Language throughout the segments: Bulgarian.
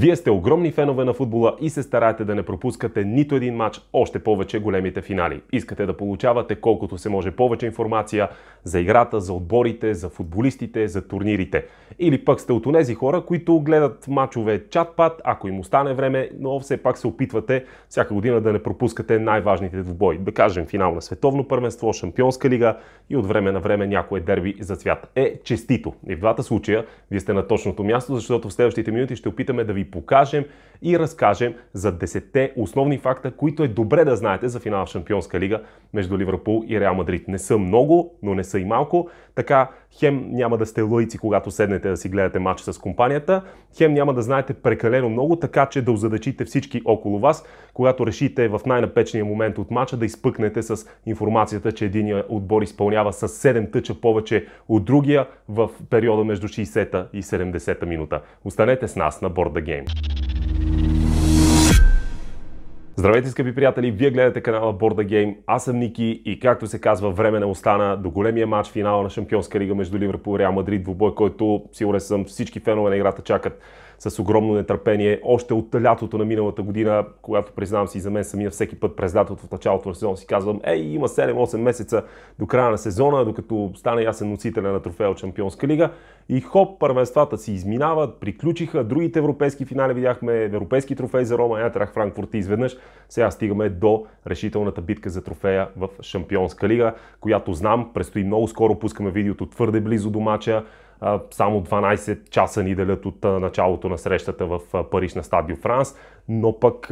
Вие сте огромни фенове на футбола и се стараете да не пропускате нито един матч, още повече големите финали. Искате да получавате колкото се може повече информация за играта, за отборите, за футболистите, за турнирите. Или пък сте от онези хора, които гледат матчове чат-пат, ако им остане време, но все пак се опитвате всяка година да не пропускате най-важните двубои. Да кажем финал на световно първенство, шампионска лига и от време на време някое дерби за цвят. Е, честито! И в двата случая вие сте на точното място, защото в следващите минути ще опитаме да ви покажем и разкажем за 10 основни факта, които е добре да знаете за финал в Шампионска лига между Ливърпул и Реал Мадрид. Не са много, но не са и малко, така Хем няма да сте лъйци, когато седнете да си гледате матч с компанията. Хем няма да знаете прекалено много, така че да озадачите всички около вас, когато решите в най-напечния момент от матча да изпъкнете с информацията, че един отбор изпълнява с 7 тъча повече от другия в периода между 60-та и 70-та минута. Останете с нас на Board the Game. Здравейте, скъпи приятели! Вие гледате канала Borda Game. Аз съм Ники и както се казва, време не остана до големия матч финала на Шампионска лига между Ливерпул и Реал Мадрид, двубой, който сигурен съм всички фенове на играта чакат с огромно нетърпение. Още от лятото на миналата година, когато признавам си за мен самия всеки път през лятото в началото на сезона си казвам, ей, има 7-8 месеца до края на сезона, докато стане ясен носителя на трофея от Шампионска лига. И хоп, първенствата си изминават, приключиха. Другите европейски финали видяхме европейски трофей за Рома, Айнтрах Франкфурт изведнъж. Сега стигаме до решителната битка за трофея в Шампионска лига, която знам, предстои много скоро, пускаме видеото твърде близо до мача. Само 12 часа ни делят от началото на срещата в Париж на Стадио Франс но пък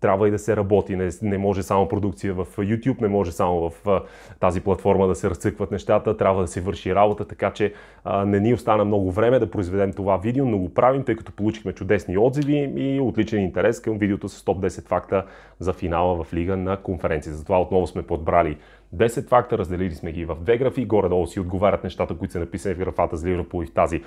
трябва и да се работи. Не, не може само продукция в YouTube, не може само в тази платформа да се разцъкват нещата, трябва да се върши работа, така че а, не ни остана много време да произведем това видео, но го правим, тъй като получихме чудесни отзиви и отличен интерес към видеото с топ 10 факта за финала в лига на конференция. Затова отново сме подбрали 10 факта, разделили сме ги в две графи, горе-долу си отговарят нещата, които са написани в графата за Ливерпул и в тази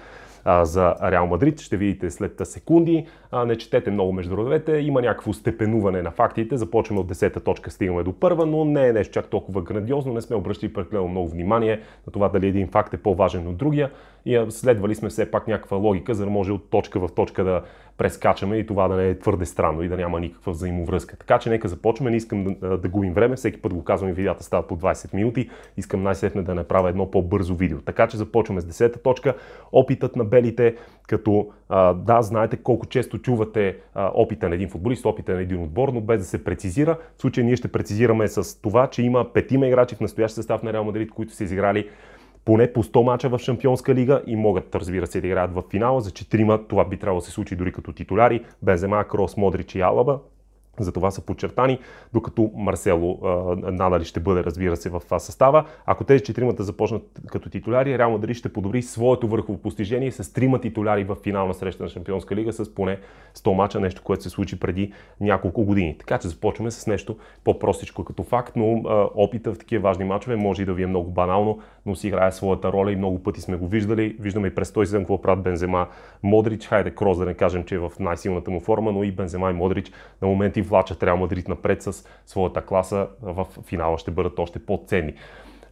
за Реал Мадрид. Ще видите след секунди. не четете много между родовете. Има някакво степенуване на фактите. Започваме от 10-та точка, стигаме до първа, но не е нещо чак толкова грандиозно. Не сме обръщали прекалено много внимание на това дали един факт е по-важен от другия и следвали сме все пак някаква логика, за да може от точка в точка да прескачаме и това да не е твърде странно и да няма никаква взаимовръзка. Така че нека започваме, не искам да, да губим време, всеки път го казвам и видеята стават по 20 минути, искам най-сетне да направя едно по-бързо видео. Така че започваме с 10-та точка, опитът на белите, като а, да, знаете колко често чувате а, опита на един футболист, опита на един отбор, но без да се прецизира. В случай ние ще прецизираме с това, че има петима играчи в настоящ състав на Реал Мадрид, които са изиграли поне по 100 мача в Шампионска лига и могат, разбира се, да играят в финала. За четирима това би трябвало да се случи дори като титуляри. Бензема, Крос, Модрич и Алаба за това са подчертани, докато Марсело Надали ще бъде, разбира се, в това състава. Ако тези четиримата започнат като титуляри, Реал Мадрид ще подобри своето върхово постижение с трима титуляри в финална среща на Шампионска лига с поне 100 мача, нещо, което се случи преди няколко години. Така че започваме с нещо по-простичко като факт, но опита в такива важни мачове може и да ви е много банално, но си играе своята роля и много пъти сме го виждали. Виждаме и през 107 какво правят Бензема Модрич. Хайде Кроз да не кажем, че е в най-силната му форма, но и Бензема и Модрич на моменти влачат Реал Мадрид напред с своята класа, в финала ще бъдат още по-ценни.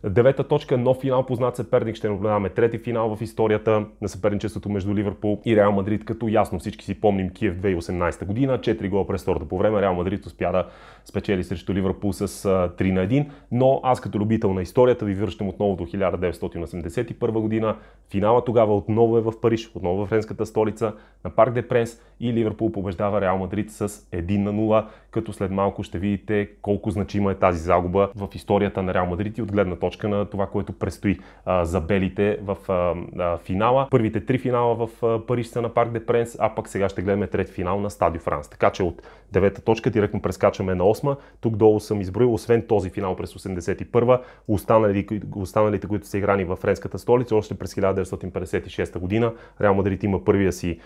Девета точка, нов финал познат знат съперник. Ще наблюдаваме трети финал в историята на съперничеството между Ливърпул и Реал Мадрид, като ясно всички си помним Киев 2018 година. 4 гола през втората по време. Реал Мадрид успя да спечели срещу Ливърпул с 3 на 1. Но аз като любител на историята ви връщам отново до 1981 година. Финала тогава отново е в Париж, отново в френската столица, на Парк де Пренс и Ливърпул побеждава Реал Мадрид с 1 на 0 като след малко ще видите колко значима е тази загуба в историята на Реал Мадрид и от гледна точка на това, което предстои а, за белите в а, а, финала. Първите три финала в а, Париж са на Парк де Пренс, а пък сега ще гледаме трети финал на Стадио Франс. Така че от девета точка директно прескачаме на 8. Тук долу съм изброил, освен този финал през 81 останалите, останалите, които са играни в френската столица, още през 1956 година. Реал Мадрид има първия си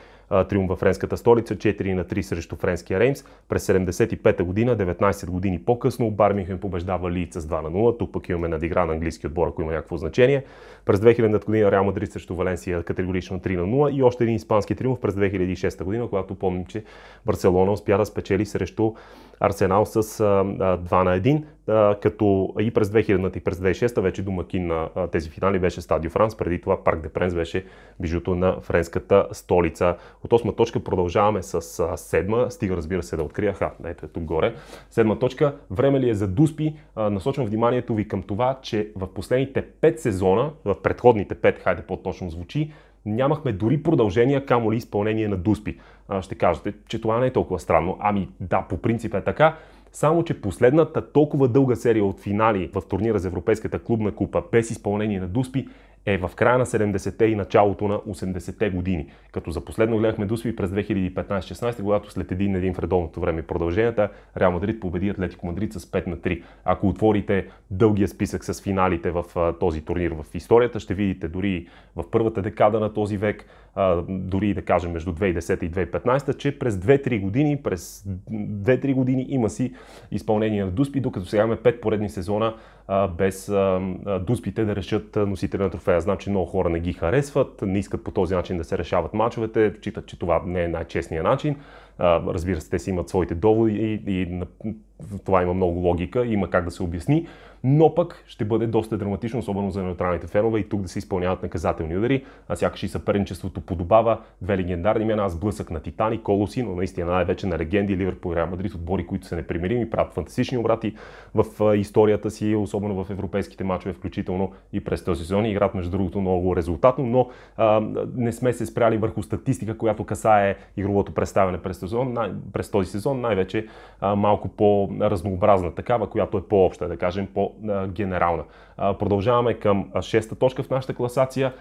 триумф във френската столица, 4 на 3 срещу френския Реймс. През 75-та година, 19 години по-късно, Бармингем побеждава Лийд с 2 на 0. Тук пък имаме на английски отбор, ако има някакво значение. През 2000-та година Реал Мадрид срещу Валенсия категорично 3 на 0 и още един испански триумф през 2006 година, когато помним, че Барселона успя да спечели срещу Арсенал с 2 на 1 като и през 2000-та и през 2006-та вече домакин на тези финали беше Стадио Франс, преди това Парк де Пренс беше бижуто на френската столица. От 8 точка продължаваме с 7, стига разбира се да открия, ха, ето е тук горе. Седма точка, време ли е за Дуспи? Насочвам вниманието ви към това, че в последните 5 сезона, в предходните 5, хайде по-точно звучи, нямахме дори продължения камо ли изпълнение на Дуспи. Ще кажете, че това не е толкова странно. Ами да, по принцип е така, само, че последната толкова дълга серия от финали в турнира за Европейската клубна купа без изпълнение на Дуспи е в края на 70-те и началото на 80-те години. Като за последно гледахме Дусви през 2015-16, когато след един на един в редовното време продълженията, Реал Мадрид победи Атлетико Мадрид с 5 на 3. Ако отворите дългия списък с финалите в този турнир в историята, ще видите дори в първата декада на този век, дори да кажем между 2010 и 2015, че през 2-3 години, през 2-3 години има си изпълнение на Дуспи, докато сега имаме 5 поредни сезона без дуспите да решат носителя на трофея. Знам, че много хора не ги харесват, не искат по този начин да се решават мачовете, считат, че това не е най-честният начин. разбира се, те си имат своите доводи и, и това има много логика, има как да се обясни, но пък ще бъде доста драматично, особено за неутралните фенове и тук да се изпълняват наказателни удари, а сякаш и съперничеството подобава две легендарни имена, блъсък на Титани, Колоси, но наистина най-вече на легенди Ливърпул и Реал Мадрид, отбори, които са непримирими, правят фантастични обрати в историята си, особено в европейските мачове, включително и през този сезон. Играт, между другото, много резултатно, но а, не сме се спряли върху статистика, която касае игровото представяне през, сезон, най- през този сезон, най-вече а, малко по-разнообразна такава, която е по-обща, да кажем, по по-генерална. Продължаваме към шеста точка в нашата класация.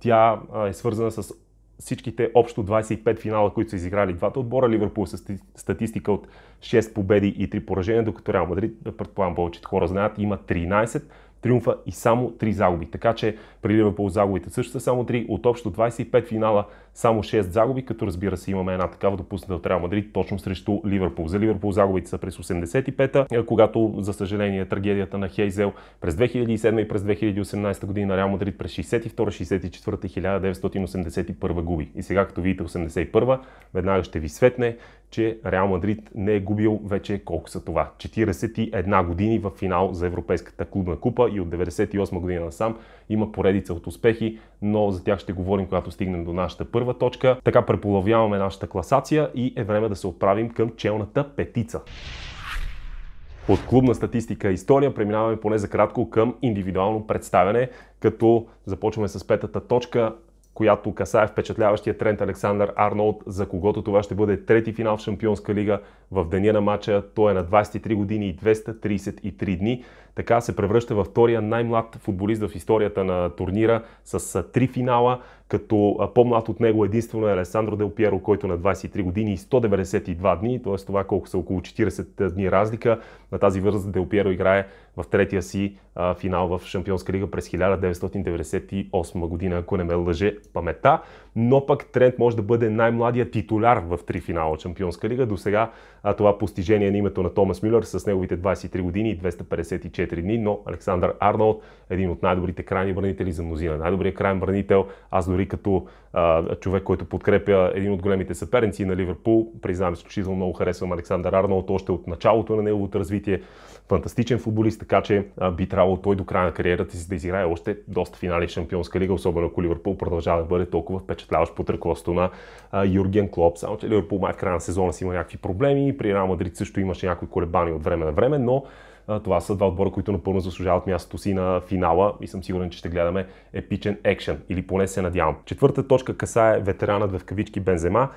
Тя е свързана с всичките общо 25 финала, които са изиграли двата отбора. Ливърпул с статистика от 6 победи и 3 поражения, докато Реал Мадрид, предполагам повечето хора знаят, има 13 триумфа и само 3 загуби. Така че при Ливърпул загубите също са само 3, от общо 25 финала само 6 загуби, като разбира се имаме една такава допусната от Реал Мадрид точно срещу Ливерпул. За Ливърпул загубите са през 85-та, когато за съжаление трагедията на Хейзел през 2007 и през 2018 година Реал Мадрид през 62, 64, 1981 губи. И сега като видите 81, та веднага ще ви светне, че Реал Мадрид не е губил вече колко са това. 41 години в финал за Европейската клубна купа и от 98 година насам има поредица от успехи, но за тях ще говорим, когато стигнем до нашата първа точка. Така преполовяваме нашата класация и е време да се отправим към челната петица. От клубна статистика и история преминаваме поне за кратко към индивидуално представяне, като започваме с петата точка която касае впечатляващия тренд Александър Арнолд, за когото това ще бъде трети финал в Шампионска лига в деня на матча. Той е на 23 години и 233 дни. Така се превръща във втория най-млад футболист в историята на турнира с три финала, като по-млад от него единствено е Алесандро Дел Пьеро, който на 23 години и 192 дни, т.е. това колко са около 40 дни разлика. На тази възраст Дел Пьеро играе в третия си финал в Шампионска лига през 1998 година, ако не ме лъже памета. Но пък Трент може да бъде най-младият титуляр в три финала от Шампионска лига. До сега това постижение на името на Томас Мюллер с неговите 23 години и 254 4 дни, но Александър Арнолд, един от най-добрите крайни бранители за мнозина, най-добрият крайен бранител, аз дори като а, човек, който подкрепя един от големите съперници на Ливерпул, признавам изключително много харесвам Александър Арнолд още от началото на неговото развитие, фантастичен футболист, така че а, би трябвало той до края на кариерата си да изиграе още доста финали в Шампионска лига, особено ако Ливерпул продължава да бъде толкова впечатляващ под ръководството на а, Юрген Клоп. Само че Ливерпул май в края на сезона си има някакви проблеми, при Реал Мадрид също имаше някои колебани от време на време, но това са два отбора, които напълно заслужават мястото си на финала и съм сигурен, че ще гледаме епичен екшен или поне се надявам. Четвърта точка касае ветеранът в кавички Бензема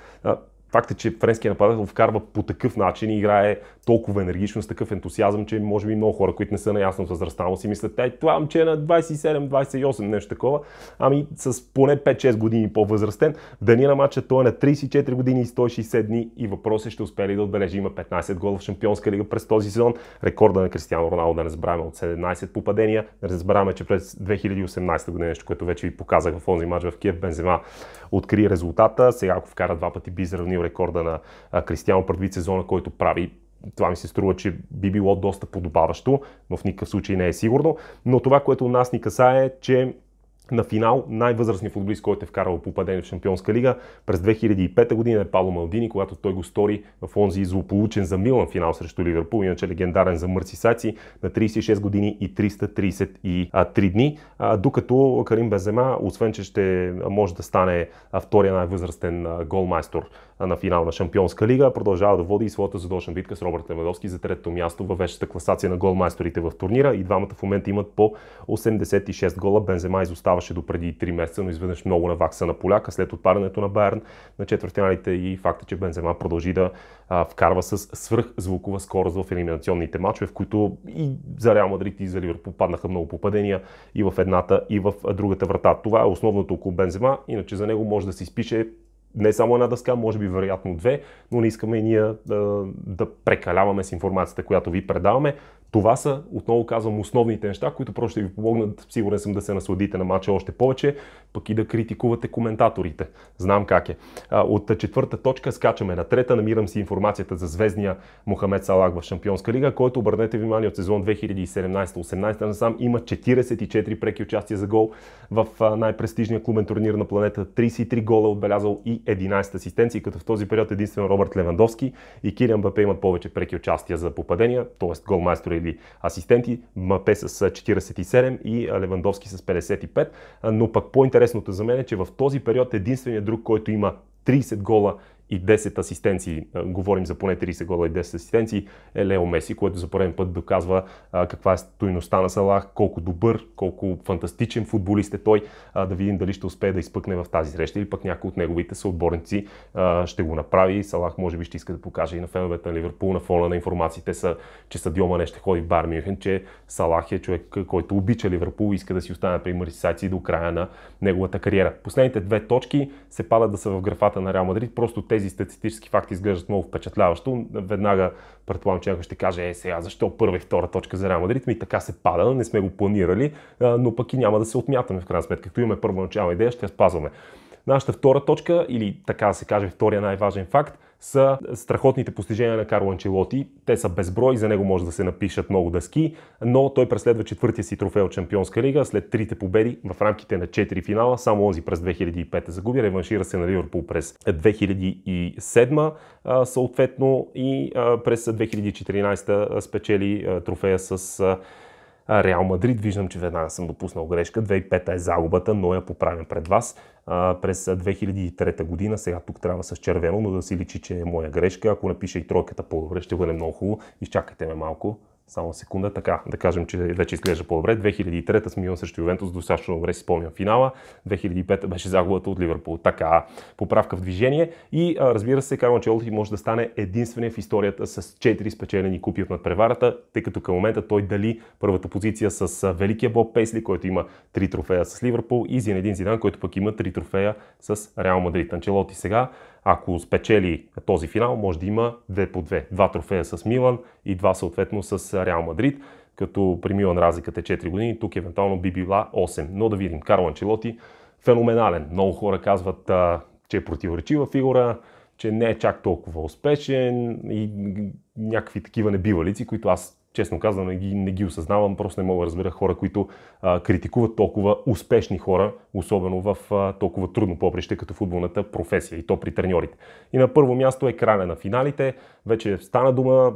факт е, че френския нападател вкарва по такъв начин и играе толкова енергично, с такъв ентусиазъм, че може би много хора, които не са наясно с възрастта му, си мислят, ай това момче е на 27-28, нещо такова. Ами с поне 5-6 години по-възрастен, в деня той е на 34 години и 160 дни и въпросът е ще успее ли да отбележи. Има 15 гола в Шампионска лига през този сезон. Рекорда на Кристиано Роналдо, да не забравяме, от 17 попадения. Да не забравяме, че през 2018 година, нещо, което вече ви показах в онзи матч в Киев, Бензема откри резултата. Сега, ако вкара два пъти би изпълнил рекорда на Кристиано предвид сезона, който прави. Това ми се струва, че би било доста подобаващо, но в никакъв случай не е сигурно, но това, което у нас ни касае е, че на финал най-възрастният футболист, който е вкарал попадение в Шампионска лига през 2005 година е Пало Малдини, когато той го стори в онзи злополучен за Милан финал срещу Ливерпул, иначе легендарен за Мърсисаци на 36 години и 333 дни, докато Карим Безема, освен че ще може да стане втория най-възрастен голмайстор на финал на Шампионска лига. Продължава да води и своята задочна битка с Робърт Левадовски за третото място във вещата класация на голмайсторите в турнира. И двамата в момента имат по 86 гола. Бензема изоставаше до преди 3 месеца, но изведнъж много навакса на поляка след отпадането на Байерн на четвъртиналите и факта, че Бензема продължи да вкарва с свръхзвукова скорост в елиминационните матчове, в които и за Реал Мадрид и за Ливер попаднаха много попадения и в едната и в другата врата. Това е основното около Бензема, иначе за него може да се изпише не само една дъска, може би вероятно две, но не искаме и ние да, да прекаляваме с информацията, която ви предаваме. Това са, отново казвам, основните неща, които просто ще ви помогнат, сигурен съм да се насладите на матча още повече, пък и да критикувате коментаторите. Знам как е. От четвърта точка скачаме на трета, намирам си информацията за звездния Мохамед Салах в Шампионска лига, който, обърнете внимание, от сезон 2017-18 насам има 44 преки участия за гол в най-престижния клубен турнир на планета. 33 гола е отбелязал и 11 асистенции, като в този период единствено Робърт Левандовски и Килиан Бапе имат повече преки участия за попадения, т.е. голмайстори сподели асистенти, Мапе с 47 и Левандовски с 55. Но пък по-интересното за мен е, че в този период единственият друг, който има 30 гола и 10 асистенции, говорим за поне 30 гола и 10 асистенции, е Лео Меси, което за първен път доказва каква е стойността на Салах, колко добър, колко фантастичен футболист е той, да видим дали ще успее да изпъкне в тази среща или пък някой от неговите съотборници ще го направи. Салах може би ще иска да покаже и на феновете на Ливърпул на фона на информациите, са, че Садиома не ще ходи в Бар Мюхен, че Салах е човек, който обича Ливърпул и иска да си остане при марисайци до края на неговата кариера. Последните две точки се падат да са в графата на Реал Мадрид, просто те тези статистически факти изглеждат много впечатляващо. Веднага предполагам, че някой ще каже, е сега защо първа и втора точка за Реал Мадрид, ми така се пада, не сме го планирали, но пък и няма да се отмятаме в крайна сметка. Като имаме първоначална идея, ще я спазваме. Нашата втора точка, или така да се каже втория най-важен факт, са страхотните постижения на Карло Анчелоти. Те са безброй, за него може да се напишат много дъски, но той преследва четвъртия си трофей от Чемпионска лига след трите победи в рамките на 4 финала, само онзи през 2005 загуби, реваншира се на Ливърпул през 2007 съответно и през 2014 спечели трофея с Реал Мадрид, виждам, че веднага съм допуснал грешка. 2005 е загубата, но я поправям пред вас. А, през 2003 година, сега тук трябва с червено, но да си личи, че е моя грешка. Ако напиша и тройката по-добре, ще бъде много хубаво. Изчакайте ме малко само секунда, така, да кажем, че вече изглежда по-добре. 2003 с Милан срещу Ювентус, достатъчно добре си спомням финала. 2005 беше загубата от Ливърпул. Така, поправка в движение. И а, разбира се, Карл Анчелоти може да стане единствения в историята с 4 спечелени купи от надпреварата, тъй като към момента той дали първата позиция с великия Боб Пейсли, който има 3 трофея с Ливърпул и Зинедин Зидан, който пък има 3 трофея с Реал Мадрид. Анчелоти сега ако спечели този финал, може да има 2 по 2. Два трофея с Милан и два съответно с Реал Мадрид, като при Милан разликата е 4 години, тук евентуално би била 8. Но да видим, Карл Анчелоти феноменален. Много хора казват, че е противоречива фигура, че не е чак толкова успешен и някакви такива небивалици, които аз честно казвам, не ги, не ги осъзнавам, просто не мога да разбера хора, които а, критикуват толкова успешни хора, особено в а, толкова трудно поприще, като футболната професия и то при треньорите. И на първо място е края на финалите, вече стана дума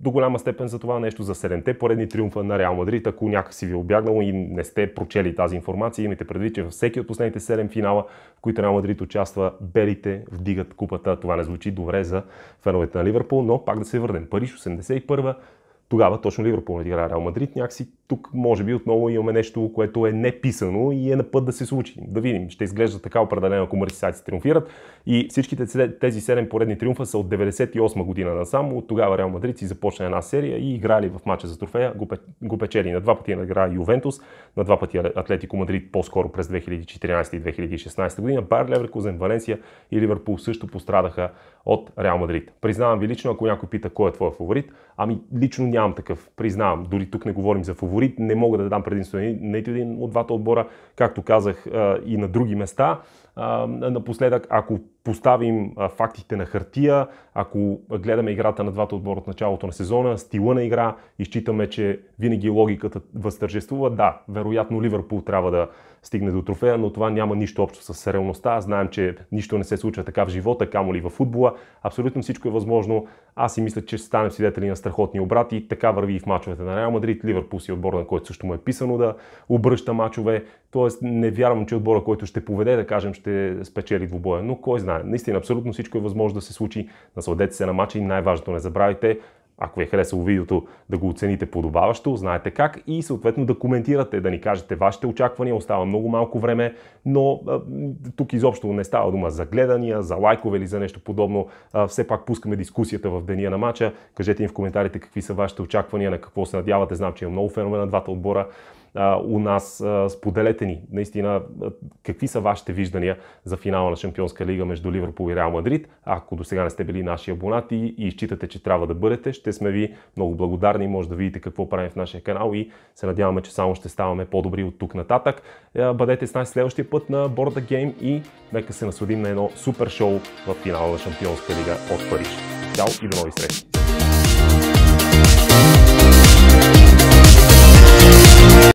до голяма степен за това нещо, за седемте поредни триумфа на Реал Мадрид, ако някакси ви е обягнало и не сте прочели тази информация, имайте предвид, че във всеки от последните седем финала, в които Реал Мадрид участва, белите вдигат купата, това не звучи добре за феновете на Ливърпул, но пак да се върнем. Париж 81 тогава точно Ливърпул игра Реал Мадрид, някакси тук може би отново имаме нещо, което е неписано и е на път да се случи. Да видим, ще изглежда така определено, ако марсисаци триумфират. И всичките тези 7 поредни триумфа са от 98 година насам. От тогава Реал Мадрид си започна една серия и играли в мача за трофея. Го печели на два пъти на игра Ювентус, на два пъти Атлетико Мадрид по-скоро през 2014 и 2016 година. Байер Леверкузен, Валенсия и Ливърпул също пострадаха от Реал Мадрид. Признавам ви лично, ако някой пита кой е твой фаворит, ами лично нямам такъв. Признавам, дори тук не говорим за фаворит дори не мога да дам предимство на нито един от двата отбора. Както казах и на други места, напоследък, ако поставим фактите на хартия, ако гледаме играта на двата отбора от началото на сезона, стила на игра, изчитаме, че винаги логиката възтържествува. Да, вероятно Ливърпул трябва да стигне до трофея, но това няма нищо общо с реалността. Знаем, че нищо не се случва така в живота, камо ли в футбола. Абсолютно всичко е възможно. Аз си мисля, че ще станем свидетели на страхотни обрати. Така върви и в мачовете на Реал Мадрид. Ливърпул си е отбор, на който също му е писано да обръща мачове. Тоест не вярвам, че отбора, който ще поведе, да кажем, ще спечели двубоя. Но кой знае, наистина абсолютно всичко е възможно да се случи. Насладете се на матча и най-важното не забравяйте, ако ви е харесало видеото, да го оцените подобаващо, знаете как и съответно да коментирате, да ни кажете вашите очаквания. Остава много малко време, но а, тук изобщо не става дума за гледания, за лайкове или за нещо подобно. А, все пак пускаме дискусията в деня на матча. Кажете им в коментарите какви са вашите очаквания, на какво се надявате. Знам, че има много фенове на двата отбора у нас. Споделете ни наистина какви са вашите виждания за финала на Шампионска лига между Ливърпул и Реал Мадрид. Ако до сега не сте били наши абонати и считате, че трябва да бъдете, ще сме ви много благодарни. Може да видите какво правим в нашия канал и се надяваме, че само ще ставаме по-добри от тук нататък. Бъдете с нас следващия път на Борда Гейм и нека се насладим на едно супер шоу в финала на Шампионска лига от Париж. Чао и до нови срещи!